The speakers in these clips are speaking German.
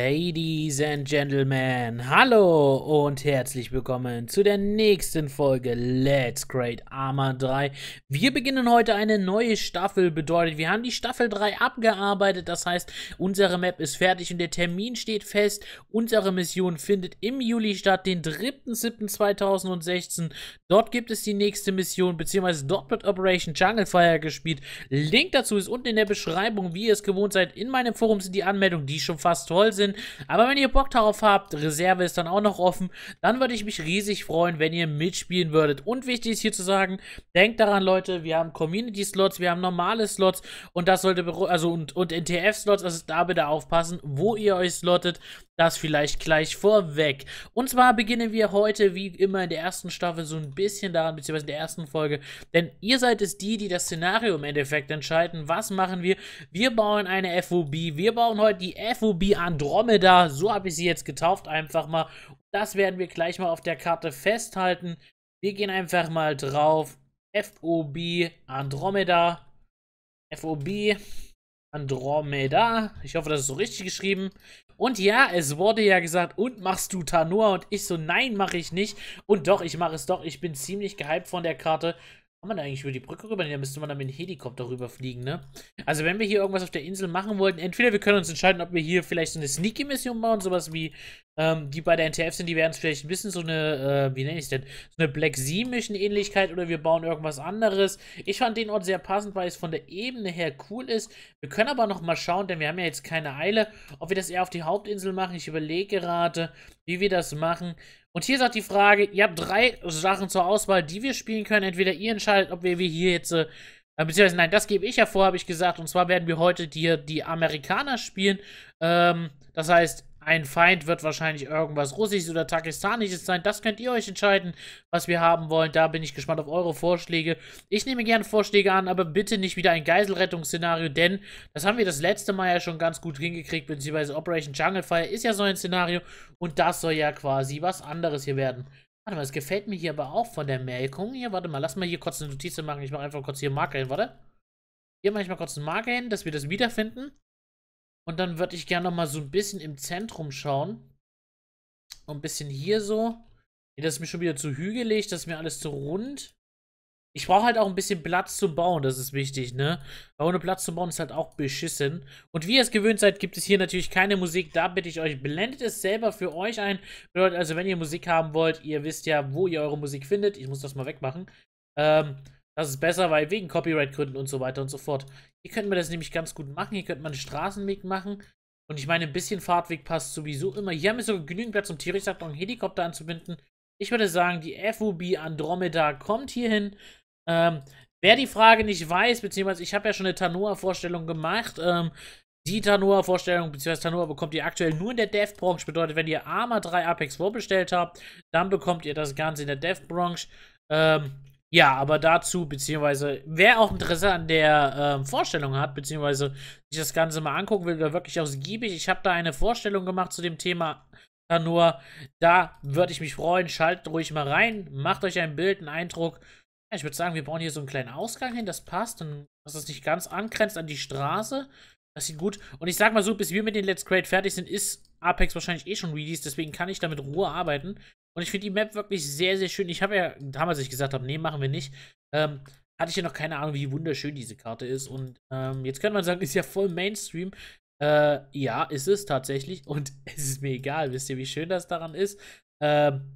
Ladies and Gentlemen, hallo und herzlich willkommen zu der nächsten Folge Let's Create Armor 3. Wir beginnen heute eine neue Staffel, bedeutet wir haben die Staffel 3 abgearbeitet, das heißt unsere Map ist fertig und der Termin steht fest. Unsere Mission findet im Juli statt, den 3.7.2016. Dort gibt es die nächste Mission, beziehungsweise dort wird Operation Jungle Fire gespielt. Link dazu ist unten in der Beschreibung, wie ihr es gewohnt seid. In meinem Forum sind die Anmeldungen, die schon fast toll sind sind. Aber wenn ihr Bock darauf habt, Reserve ist dann auch noch offen, dann würde ich mich riesig freuen, wenn ihr mitspielen würdet. Und wichtig ist hier zu sagen, denkt daran, Leute, wir haben Community-Slots, wir haben normale Slots und das sollte, also und, und NTF-Slots, also da bitte aufpassen, wo ihr euch slottet. Das vielleicht gleich vorweg. Und zwar beginnen wir heute, wie immer in der ersten Staffel, so ein bisschen daran, beziehungsweise in der ersten Folge. Denn ihr seid es die, die das Szenario im Endeffekt entscheiden. Was machen wir? Wir bauen eine FOB. Wir bauen heute die FOB Andromeda. So habe ich sie jetzt getauft, einfach mal. Das werden wir gleich mal auf der Karte festhalten. Wir gehen einfach mal drauf. FOB Andromeda. FOB Andromeda. Ich hoffe, das ist so richtig geschrieben. Und ja, es wurde ja gesagt, und machst du Tanoa? Und ich so, nein, mache ich nicht. Und doch, ich mache es doch. Ich bin ziemlich gehypt von der Karte. Kann man eigentlich über die Brücke rüber? Nee, da müsste man dann mit dem Helikopter rüberfliegen, ne? Also wenn wir hier irgendwas auf der Insel machen wollten, entweder wir können uns entscheiden, ob wir hier vielleicht so eine Sneaky-Mission bauen, sowas wie ähm, die bei der NTF sind, die werden es vielleicht ein bisschen so eine, äh, wie nenne ich es denn, so eine Black Sea-Mission-Ähnlichkeit oder wir bauen irgendwas anderes. Ich fand den Ort sehr passend, weil es von der Ebene her cool ist. Wir können aber nochmal schauen, denn wir haben ja jetzt keine Eile, ob wir das eher auf die Hauptinsel machen. Ich überlege gerade, wie wir das machen. Und hier ist auch die Frage, ihr habt drei Sachen zur Auswahl, die wir spielen können. Entweder ihr entscheidet, ob wir hier jetzt, äh, äh, beziehungsweise nein, das gebe ich ja vor, habe ich gesagt. Und zwar werden wir heute hier die Amerikaner spielen. Ähm, das heißt, ein Feind wird wahrscheinlich irgendwas Russisches oder Takistanisches sein. Das könnt ihr euch entscheiden, was wir haben wollen. Da bin ich gespannt auf eure Vorschläge. Ich nehme gerne Vorschläge an, aber bitte nicht wieder ein Geiselrettungsszenario, denn das haben wir das letzte Mal ja schon ganz gut hingekriegt, beziehungsweise Operation Jungle Fire ist ja so ein Szenario und das soll ja quasi was anderes hier werden. Warte mal, es gefällt mir hier aber auch von der Melkung hier. Warte mal, lass mal hier kurz eine Notiz machen. Ich mache einfach kurz hier Marker hin, warte. Hier mache ich mal kurz einen Marker hin, dass wir das wiederfinden. Und dann würde ich gerne noch mal so ein bisschen im Zentrum schauen. Und ein bisschen hier so. Das ist mir schon wieder zu hügelig, das ist mir alles zu rund. Ich brauche halt auch ein bisschen Platz zum Bauen, das ist wichtig, ne? Weil ohne Platz zum Bauen ist halt auch beschissen. Und wie ihr es gewöhnt seid, gibt es hier natürlich keine Musik. Da bitte ich euch, blendet es selber für euch ein. also, wenn ihr Musik haben wollt, ihr wisst ja, wo ihr eure Musik findet. Ich muss das mal wegmachen. Ähm, das ist besser, weil wegen Copyright-Gründen und so weiter und so fort. Hier könnte man das nämlich ganz gut machen. Hier könnte man einen Straßenweg machen. Und ich meine, ein bisschen Fahrtweg passt sowieso immer. Hier haben wir sogar genügend Platz, um theoretisch noch einen Helikopter anzubinden. Ich würde sagen, die FUB Andromeda kommt hierhin. Ähm, wer die Frage nicht weiß, beziehungsweise ich habe ja schon eine Tanoa-Vorstellung gemacht. Ähm, die Tanoa-Vorstellung, beziehungsweise Tanoa bekommt ihr aktuell nur in der Dev-Branche. Bedeutet, wenn ihr Arma 3 Apex vorbestellt habt, dann bekommt ihr das Ganze in der Dev-Branche. Ähm, ja, aber dazu, beziehungsweise, wer auch Interesse an der äh, Vorstellung hat, beziehungsweise sich das Ganze mal angucken will oder wirklich ausgiebig, ich habe da eine Vorstellung gemacht zu dem Thema Tanur. Da würde ich mich freuen. Schaltet ruhig mal rein, macht euch ein Bild, einen Eindruck. Ja, ich würde sagen, wir bauen hier so einen kleinen Ausgang hin, das passt. Und dass es nicht ganz angrenzt an die Straße. Das sieht gut. Und ich sag mal so, bis wir mit den Let's Create fertig sind, ist Apex wahrscheinlich eh schon released. Deswegen kann ich da mit Ruhe arbeiten. Und ich finde die Map wirklich sehr, sehr schön. Ich habe ja damals, als ich gesagt habe, nee, machen wir nicht, ähm, hatte ich ja noch keine Ahnung, wie wunderschön diese Karte ist. Und ähm, jetzt könnte man sagen, ist ja voll Mainstream. Äh, ja, ist es tatsächlich. Und es ist mir egal. Wisst ihr, wie schön das daran ist? Ähm,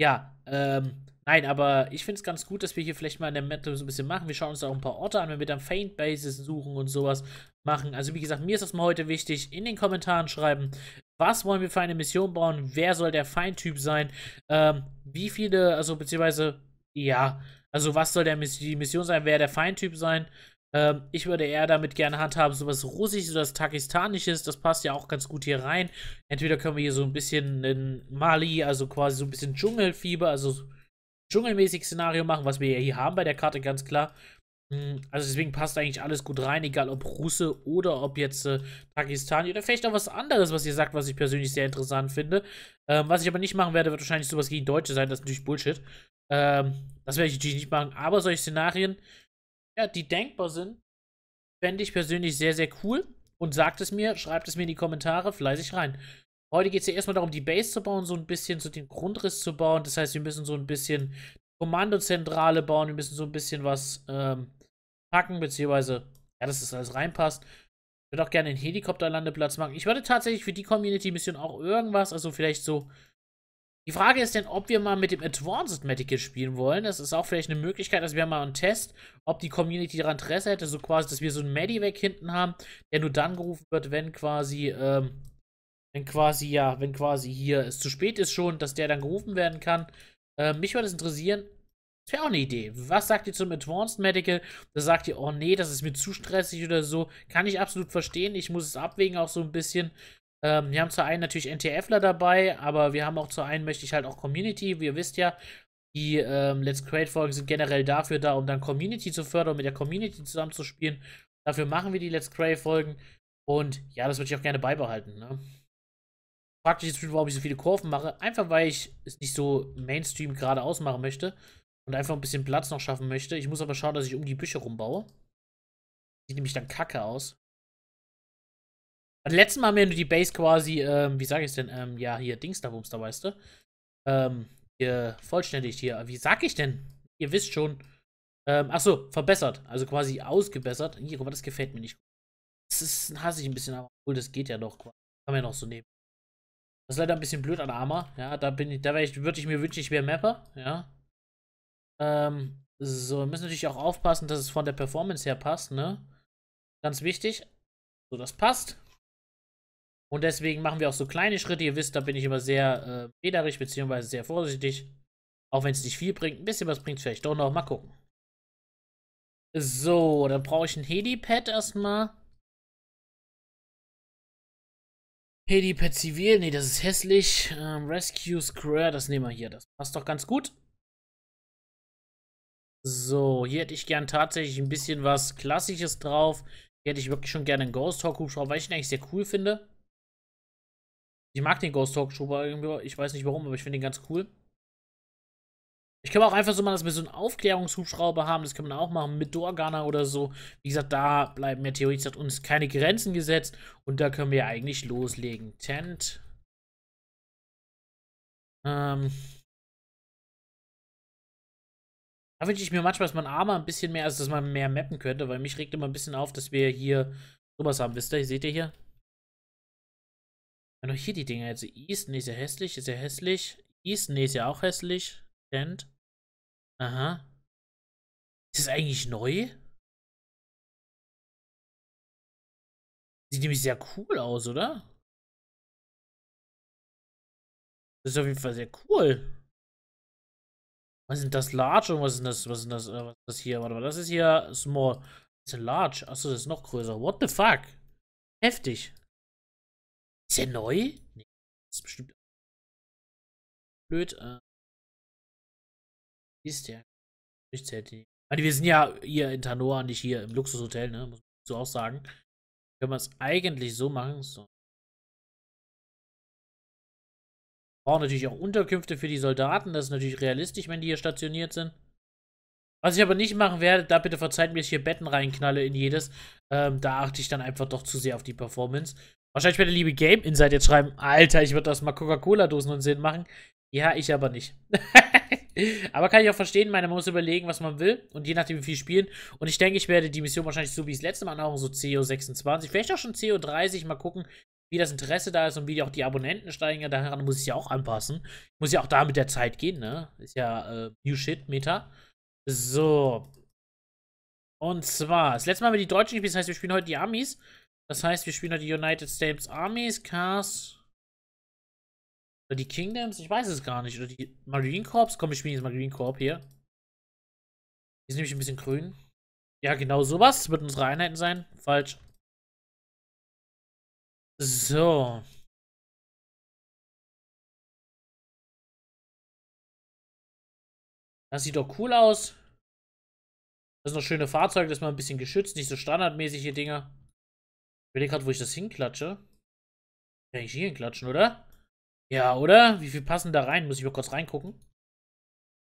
ja, ähm, nein, aber ich finde es ganz gut, dass wir hier vielleicht mal in der Map so ein bisschen machen. Wir schauen uns auch ein paar Orte an, wenn wir dann Faint Bases suchen und sowas machen. Also, wie gesagt, mir ist das mal heute wichtig. In den Kommentaren schreiben, was wollen wir für eine Mission bauen? Wer soll der Feintyp sein? Ähm, wie viele, also beziehungsweise, ja, also was soll der, die Mission sein? Wer der Feintyp sein? Ähm, ich würde eher damit gerne handhaben, sowas Russisches oder so Takistanisches, das passt ja auch ganz gut hier rein. Entweder können wir hier so ein bisschen in Mali, also quasi so ein bisschen Dschungelfieber, also dschungelmäßig Szenario machen, was wir hier haben bei der Karte, ganz klar. Hm, also deswegen passt eigentlich alles gut rein, egal ob Russe oder ob jetzt äh, Pakistani oder vielleicht auch was anderes, was ihr sagt, was ich persönlich sehr interessant finde. Ähm, was ich aber nicht machen werde, wird wahrscheinlich sowas gegen Deutsche sein, das ist natürlich Bullshit. Ähm, das werde ich natürlich nicht machen, aber solche Szenarien, ja, die denkbar sind, fände ich persönlich sehr, sehr cool. Und sagt es mir, schreibt es mir in die Kommentare fleißig rein. Heute geht es ja erstmal darum, die Base zu bauen, so ein bisschen so den Grundriss zu bauen. Das heißt, wir müssen so ein bisschen Kommandozentrale bauen. Wir müssen so ein bisschen was ähm, packen, beziehungsweise, ja, dass das alles reinpasst. Ich würde auch gerne einen Helikopterlandeplatz machen. Ich würde tatsächlich für die Community-Mission auch irgendwas, also vielleicht so. Die Frage ist denn, ob wir mal mit dem Advanced Medical spielen wollen. Das ist auch vielleicht eine Möglichkeit, dass wir mal einen Test, ob die Community daran Interesse hätte, so quasi, dass wir so einen Medivac hinten haben, der nur dann gerufen wird, wenn quasi, ähm, wenn quasi, ja, wenn quasi hier es zu spät ist schon, dass der dann gerufen werden kann. Äh, mich würde es interessieren, das wäre auch eine Idee. Was sagt ihr zum Advanced Medical? Da sagt ihr, oh nee, das ist mir zu stressig oder so. Kann ich absolut verstehen. Ich muss es abwägen auch so ein bisschen. Ähm, wir haben zur einen natürlich NTFler dabei, aber wir haben auch zur einen möchte ich halt auch Community. Wie ihr wisst ja, die ähm, Let's Create-Folgen sind generell dafür da, um dann Community zu fördern, um mit der Community zusammenzuspielen. Dafür machen wir die Let's Create-Folgen. Und ja, das würde ich auch gerne beibehalten. Ne? fragte ich jetzt, warum ich so viele Kurven mache. Einfach weil ich es nicht so Mainstream geradeaus machen möchte und einfach ein bisschen Platz noch schaffen möchte. Ich muss aber schauen, dass ich um die Büsche rumbaue. Sieht nämlich dann kacke aus. Beim also letzten Mal haben wir nur die Base quasi, ähm, wie sage ich es denn, ähm, ja, hier, Dings da, da weißt du. Ähm, hier, vollständig hier. Wie sag ich denn? Ihr wisst schon. Ähm, achso, verbessert. Also quasi ausgebessert. Hier, aber das gefällt mir nicht. Das, ist, hasse ich ein bisschen, aber cool, das geht ja doch. Kann man ja noch so nehmen. Das ist leider ein bisschen blöd an Armor. Ja, da bin ich, da ich, würde ich mir wünschen, ich wäre Mapper. Ja. Ähm, so, wir müssen natürlich auch aufpassen, dass es von der Performance her passt, ne? Ganz wichtig. So, das passt. Und deswegen machen wir auch so kleine Schritte. Ihr wisst, da bin ich immer sehr äh, federig, beziehungsweise sehr vorsichtig. Auch wenn es nicht viel bringt. Ein bisschen was bringt es vielleicht doch noch. Mal gucken. So, dann brauche ich ein Helipad erstmal. Hedi per Zivil, nee, das ist hässlich. Ähm, Rescue Square, das nehmen wir hier. Das passt doch ganz gut. So, hier hätte ich gern tatsächlich ein bisschen was Klassisches drauf. Hier hätte ich wirklich schon gerne einen Ghost Hawk Hubschrauber, weil ich ihn eigentlich sehr cool finde. Ich mag den Ghost Hawk Hubschrauber irgendwie, ich weiß nicht warum, aber ich finde ihn ganz cool. Ich kann auch einfach so machen, dass wir so einen Aufklärungshubschrauber haben. Das kann man auch machen mit Dorgana oder so. Wie gesagt, da bleiben mir theoretisch hat uns keine Grenzen gesetzt. Und da können wir eigentlich loslegen. Tent. Ähm. Da wünsche ich mir manchmal, dass man Arma ein bisschen mehr, also dass man mehr mappen könnte, weil mich regt immer ein bisschen auf, dass wir hier sowas haben. Wisst ihr, seht ihr hier? Ja, noch hier die Dinger. Also East, nee, ist ja hässlich, ist ja hässlich. East, nee, ist ja auch hässlich. Tent. Aha. Ist das eigentlich neu? Sieht nämlich sehr cool aus, oder? Das ist auf jeden Fall sehr cool. Was sind das? Large und was sind das? Was sind das? Äh, was ist das hier? Warte mal, das ist hier Small. Das ist Large. Achso, das ist noch größer. What the fuck? Heftig. Ist der neu? Nee, das ist bestimmt blöd. Äh, ist der? Ich zählte. Also wir sind ja hier in Tanoa, nicht hier im Luxushotel, ne? Muss man so auch sagen. Können wir es eigentlich so machen? So. Brauchen natürlich auch Unterkünfte für die Soldaten. Das ist natürlich realistisch, wenn die hier stationiert sind. Was ich aber nicht machen werde, da bitte verzeiht mir, dass ich hier Betten reinknalle in jedes. Ähm, da achte ich dann einfach doch zu sehr auf die Performance. Wahrscheinlich wird der liebe Game Insight jetzt schreiben, Alter, ich würde das mal Coca-Cola-Dosen und Sinn machen. Ja, ich aber nicht. Aber kann ich auch verstehen, man muss überlegen, was man will und je nachdem, wie viel spielen. Und ich denke, ich werde die Mission wahrscheinlich so wie das letzte Mal auch so CO26, vielleicht auch schon CO30, mal gucken, wie das Interesse da ist und wie auch die Abonnenten steigen. Ja, daran muss ich ja auch anpassen. Muss ja auch da mit der Zeit gehen, ne? Ist ja äh, New Shit Meta. So. Und zwar, das letzte Mal haben wir die Deutschen gespielt, das heißt, wir spielen heute die Amis. Das heißt, wir spielen heute die United States Armies, Cars. Oder die Kingdoms? Ich weiß es gar nicht. Oder die Marine Corps? Komm, ich spiele jetzt Marine Corps hier. Die ist nämlich ein bisschen grün. Ja, genau sowas. Das wird unsere Einheiten sein. Falsch. So. Das sieht doch cool aus. Das sind noch schöne Fahrzeuge, das ist mal ein bisschen geschützt, nicht so standardmäßig hier Dinger. Ich überlege gerade, wo ich das hinklatsche. Kann ich hier hinklatschen, oder? Ja, oder? Wie viel passen da rein? Muss ich mal kurz reingucken.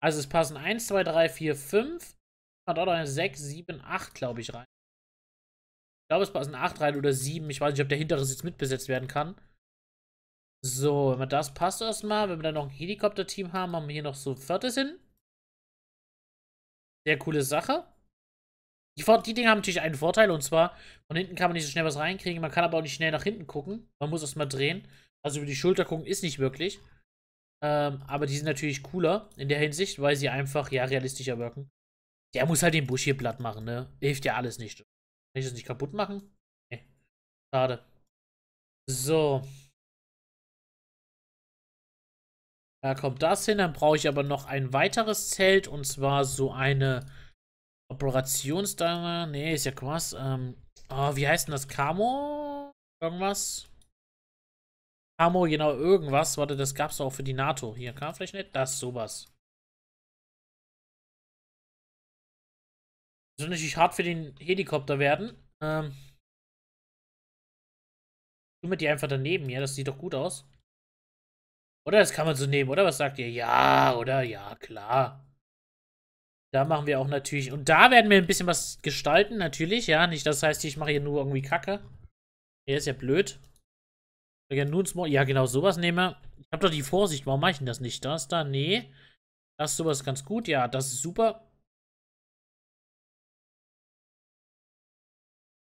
Also es passen 1, 2, 3, 4, 5 und auch noch 6, 7, 8, glaube ich, rein. Ich glaube, es passen 8 rein oder 7. Ich weiß nicht, ob der hintere Sitz mitbesetzt werden kann. So, wenn wir das passt erstmal. Wenn wir dann noch ein Helikopter-Team haben, haben wir hier noch so ein viertes hin. Sehr coole Sache. Die, die Dinger haben natürlich einen Vorteil und zwar, von hinten kann man nicht so schnell was reinkriegen, man kann aber auch nicht schnell nach hinten gucken. Man muss erstmal drehen. Also über die Schulter gucken ist nicht wirklich. Ähm, aber die sind natürlich cooler in der Hinsicht, weil sie einfach, ja, realistischer wirken. Der muss halt den Busch hier platt machen, ne? Hilft ja alles nicht. Kann ich das nicht kaputt machen? Nee. Schade. So. Da kommt das hin. Dann brauche ich aber noch ein weiteres Zelt. Und zwar so eine Operationsdame. Nee, ist ja Quass. Ähm, oh, wie heißt denn das? Camo? Irgendwas? Ammo, genau, irgendwas. Warte, das gab es auch für die NATO. Hier, kam vielleicht nicht das, sowas. Das soll natürlich hart für den Helikopter werden. Ähm. Tun wir die einfach daneben, ja? Das sieht doch gut aus. Oder das kann man so nehmen, oder? Was sagt ihr? Ja, oder? Ja, klar. Da machen wir auch natürlich. Und da werden wir ein bisschen was gestalten, natürlich, ja. Nicht, das heißt, ich mache hier nur irgendwie Kacke. Hier ist ja blöd. Ja, genau, sowas nehmen wir. Ich habe doch die Vorsicht, warum mache ich denn das nicht? Das da, nee. Das ist sowas ganz gut. Ja, das ist super.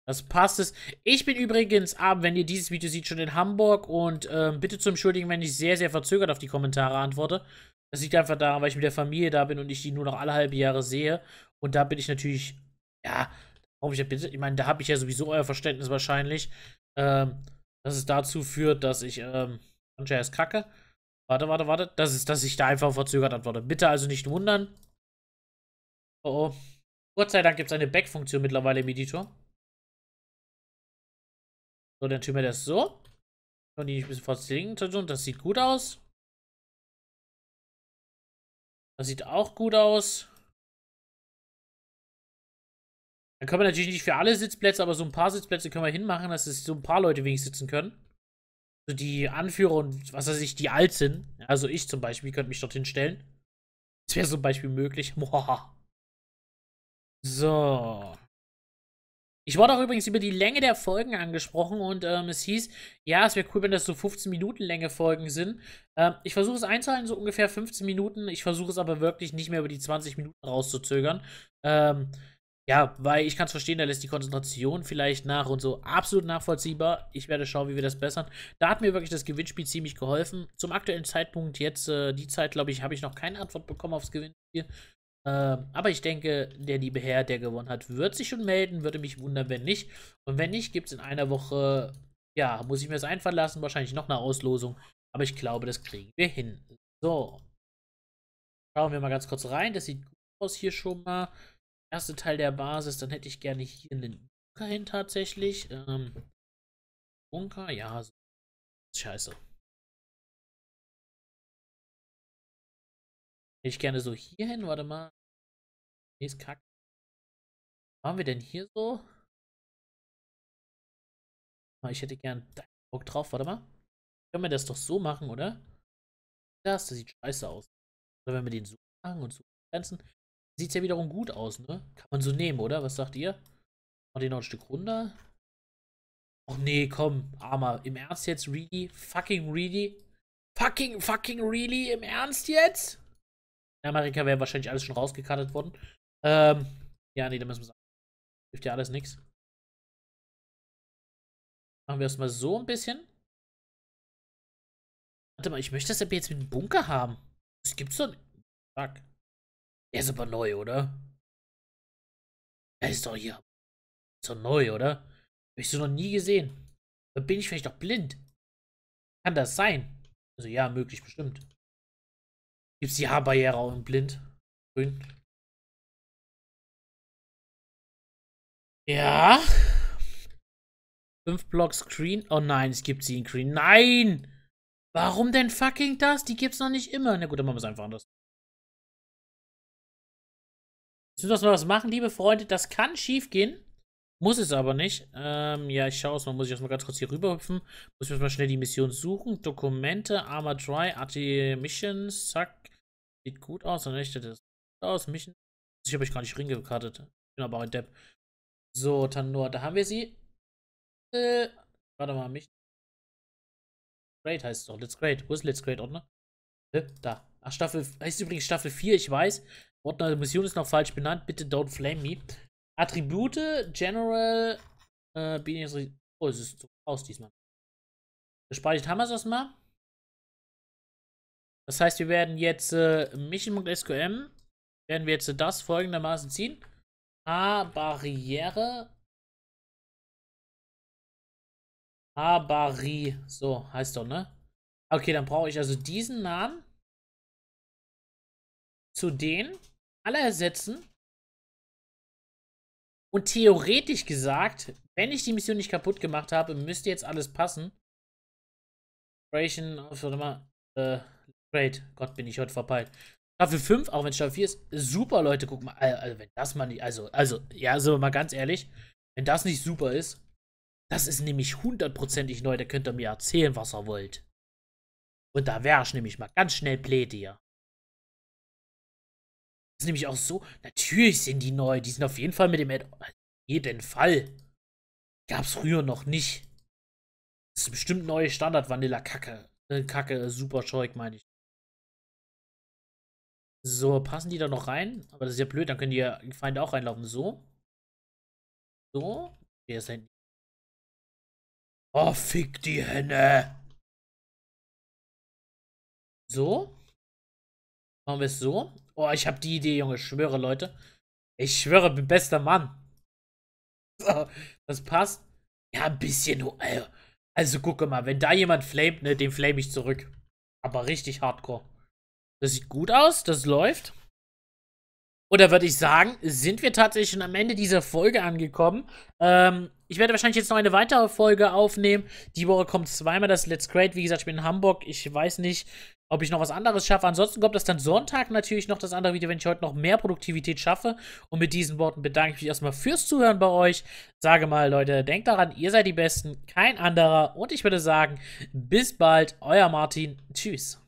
Das passt es. Ich bin übrigens ab, ah, wenn ihr dieses Video seht, schon in Hamburg. Und äh, bitte zu entschuldigen, wenn ich sehr, sehr verzögert auf die Kommentare antworte. Das liegt einfach daran, weil ich mit der Familie da bin und ich die nur noch alle halbe Jahre sehe. Und da bin ich natürlich, ja, warum ich, ich meine, da habe ich ja sowieso euer Verständnis wahrscheinlich. Ähm, dass es dazu führt, dass ich, ähm, ist kacke. Warte, warte, warte. Das ist, dass ich da einfach verzögert antworte. Bitte also nicht wundern. Oh oh. Gott sei Dank gibt es eine Back-Funktion mittlerweile im Editor. So, dann tun wir das so. Und die nicht ein bisschen zu tun. Das sieht gut aus. Das sieht auch gut aus. Dann können wir natürlich nicht für alle Sitzplätze, aber so ein paar Sitzplätze können wir hinmachen, dass es so ein paar Leute wenig sitzen können. Also die Anführer und was weiß ich, die alt sind. Also ich zum Beispiel, könnte mich dorthin stellen. Das wäre zum Beispiel möglich. Boah. So. Ich wurde auch übrigens über die Länge der Folgen angesprochen und ähm, es hieß, ja, es wäre cool, wenn das so 15 Minuten Länge Folgen sind. Ähm, ich versuche es einzuhalten, so ungefähr 15 Minuten. Ich versuche es aber wirklich nicht mehr über die 20 Minuten rauszuzögern. Ähm, ja, weil ich kann es verstehen, da lässt die Konzentration vielleicht nach und so. Absolut nachvollziehbar. Ich werde schauen, wie wir das bessern. Da hat mir wirklich das Gewinnspiel ziemlich geholfen. Zum aktuellen Zeitpunkt, jetzt äh, die Zeit, glaube ich, habe ich noch keine Antwort bekommen aufs Gewinnspiel. Ähm, aber ich denke, der liebe Herr, der gewonnen hat, wird sich schon melden. Würde mich wundern, wenn nicht. Und wenn nicht, gibt es in einer Woche, ja, muss ich mir das einfallen lassen. Wahrscheinlich noch eine Auslosung. Aber ich glaube, das kriegen wir hin. So. Schauen wir mal ganz kurz rein. Das sieht gut aus hier schon mal erste Teil der Basis, dann hätte ich gerne hier einen Bunker hin tatsächlich. Ähm, Bunker, ja, so. scheiße. Hätte ich gerne so hier hin, warte mal. Nee, ist kack. Was haben wir denn hier so? Ah, ich hätte gern Bock drauf, warte mal. Können wir das doch so machen, oder? Das, das sieht scheiße aus. Oder wenn wir den so machen und so grenzen. Sieht ja wiederum gut aus, ne? Kann man so nehmen, oder? Was sagt ihr? Mach den noch ein Stück runter. Och nee, komm, armer. Im Ernst jetzt, really? Fucking really? Fucking, fucking really? Im Ernst jetzt? In Amerika wäre wahrscheinlich alles schon rausgekartet worden. Ähm, ja, nee, da müssen wir sagen. Hilft ja alles nichts. Machen wir erstmal so ein bisschen. Warte mal, ich möchte das jetzt mit dem Bunker haben. Das gibt's doch nicht. Fuck. Der ist aber neu, oder? Der ist doch hier. So neu, oder? Hab ich so noch nie gesehen. Oder bin ich vielleicht doch blind? Kann das sein? Also ja, möglich, bestimmt. Gibt's die Haarbarriere auch in blind? Grün. Ja. Fünf Blocks Green. Oh nein, es gibt sie in Green. Nein! Warum denn fucking das? Die gibt's noch nicht immer. Na gut, dann machen wir es einfach anders. Jetzt müssen wir was machen, liebe Freunde. Das kann schief gehen. Muss es aber nicht. Ähm, ja, ich schaue es mal. Muss ich erstmal ganz kurz hier rüber hüpfen. Muss ich erstmal schnell die Mission suchen. Dokumente, Armor Dry, AT Missions. Zack. Sieht gut aus. Dann richtet das aus. Mission. Ich habe euch gar nicht ringgekartet. Bin aber ein Depp. So, Tanur, da haben wir sie. Äh, warte mal, mich. Great heißt es doch. Let's Great. Wo ist Let's Great, Ordner? Äh, Da. Ach, Staffel. Heißt übrigens Staffel 4, ich weiß. Ordner Mission ist noch falsch benannt. Bitte don't flame me. Attribute, General, äh, Binäres. Oh, es ist so aus diesmal. Gespeichert haben wir es erstmal. Das heißt, wir werden jetzt äh, Mission.sqm werden wir jetzt äh, das folgendermaßen ziehen. A Barriere. A Barri. So, heißt doch, ne? Okay, dann brauche ich also diesen Namen zu den alle ersetzen. Und theoretisch gesagt, wenn ich die Mission nicht kaputt gemacht habe, müsste jetzt alles passen. Operation, warte mal, äh, Great. Gott, bin ich heute verpeilt. Staffel 5, auch wenn Staffel 4 ist, super, Leute, guck mal, also, wenn das mal nicht, also, also, ja, so mal ganz ehrlich, wenn das nicht super ist, das ist nämlich hundertprozentig neu, da könnt ihr mir erzählen, was ihr wollt. Und da wäre ich nämlich mal ganz schnell Plete hier. Das ist nämlich auch so. Natürlich sind die neu. Die sind auf jeden Fall mit dem Add-on. Jeden Fall. Gab's früher noch nicht. Das ist bestimmt neue Standard-Vanilla-Kacke. Äh, Kacke, super Scheug, meine ich. So, passen die da noch rein? Aber das ist ja blöd, dann können die ja Feinde auch reinlaufen. So. So. Wer ist denn? Oh, fick die Henne. So. Machen wir es so. Oh, ich habe die Idee, Junge. Ich schwöre, Leute. Ich schwöre, bin bester Mann. So, das passt. Ja, ein bisschen also, also gucke mal, wenn da jemand flamet, ne, den flame ich zurück. Aber richtig hardcore. Das sieht gut aus, das läuft. Oder würde ich sagen, sind wir tatsächlich schon am Ende dieser Folge angekommen. Ähm, ich werde wahrscheinlich jetzt noch eine weitere Folge aufnehmen. Die Woche kommt zweimal das Let's Create. Wie gesagt, ich bin in Hamburg. Ich weiß nicht, ob ich noch was anderes schaffe. Ansonsten kommt das dann Sonntag natürlich noch das andere Video, wenn ich heute noch mehr Produktivität schaffe. Und mit diesen Worten bedanke ich mich erstmal fürs Zuhören bei euch. Sage mal, Leute, denkt daran, ihr seid die Besten, kein anderer. Und ich würde sagen, bis bald, euer Martin. Tschüss.